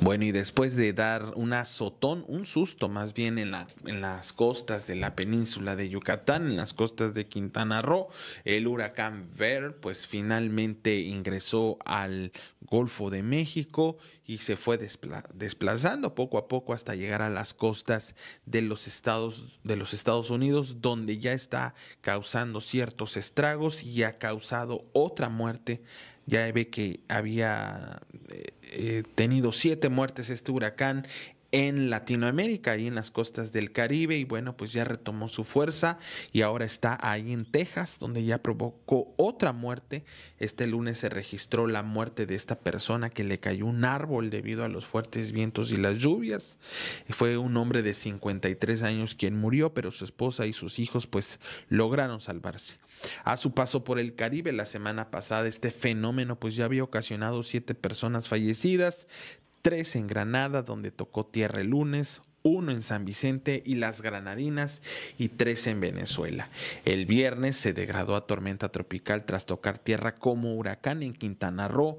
Bueno, y después de dar un azotón, un susto más bien en, las costas de la península de Yucatán, en las costas de Quintana Roo, el huracán Ver, pues finalmente ingresó al Golfo de México y se fue desplazando poco a poco hasta llegar a las costas de los, estados, de los Estados Unidos, donde ya está causando ciertos estragos y ha causado otra muerte ya ve que había eh, eh, tenido siete muertes este huracán en Latinoamérica y en las costas del Caribe y bueno, pues ya retomó su fuerza y ahora está ahí en Texas donde ya provocó otra muerte. Este lunes se registró la muerte de esta persona que le cayó un árbol debido a los fuertes vientos y las lluvias. Fue un hombre de 53 años quien murió, pero su esposa y sus hijos pues lograron salvarse. A su paso por el Caribe la semana pasada este fenómeno pues ya había ocasionado siete personas fallecidas, tres en Granada, donde tocó tierra el lunes, uno en San Vicente y las Granadinas y tres en Venezuela. El viernes se degradó a tormenta tropical tras tocar tierra como huracán en Quintana Roo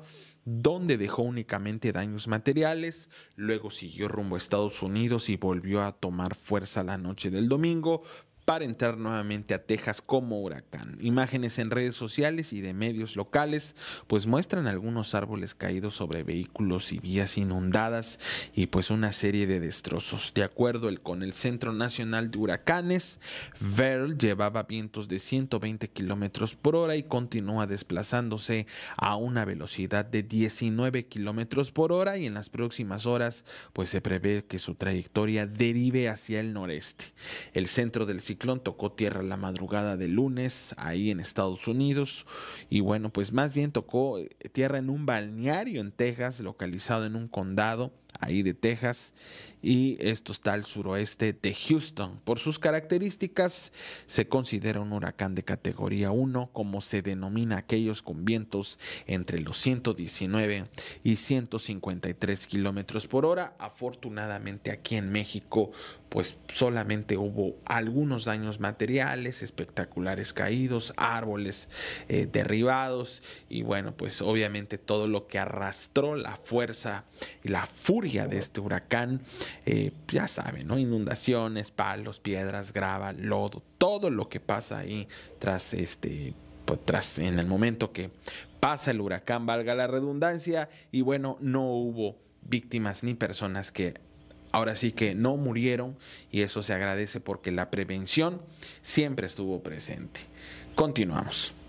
donde dejó únicamente daños materiales, luego siguió rumbo a Estados Unidos y volvió a tomar fuerza la noche del domingo para entrar nuevamente a Texas como huracán. Imágenes en redes sociales y de medios locales pues muestran algunos árboles caídos sobre vehículos y vías inundadas y pues una serie de destrozos. De acuerdo con el Centro Nacional de Huracanes, Verl llevaba vientos de 120 kilómetros por hora y continúa desplazándose a una velocidad de 19 kilómetros por hora y en las próximas horas pues se prevé que su trayectoria derive hacia el noreste. El centro del ciclón tocó tierra la madrugada de lunes ahí en Estados Unidos y bueno, pues más bien tocó eh, tierra en un balneario en Texas, localizado en un condado ahí de Texas, y esto está al suroeste de Houston. Por sus características, se considera un huracán de categoría 1, como se denomina aquellos con vientos entre los 119 y 153 kilómetros por hora. Afortunadamente, aquí en México, pues solamente hubo algunos daños materiales, espectaculares caídos, árboles eh, derribados, y bueno, pues obviamente todo lo que arrastró la fuerza y la furia de este huracán, eh, pues ya saben, ¿no? inundaciones, palos, piedras, grava, lodo, todo lo que pasa ahí tras este pues tras en el momento que pasa el huracán, valga la redundancia, y bueno, no hubo víctimas ni personas que ahora sí que no murieron y eso se agradece porque la prevención siempre estuvo presente. Continuamos.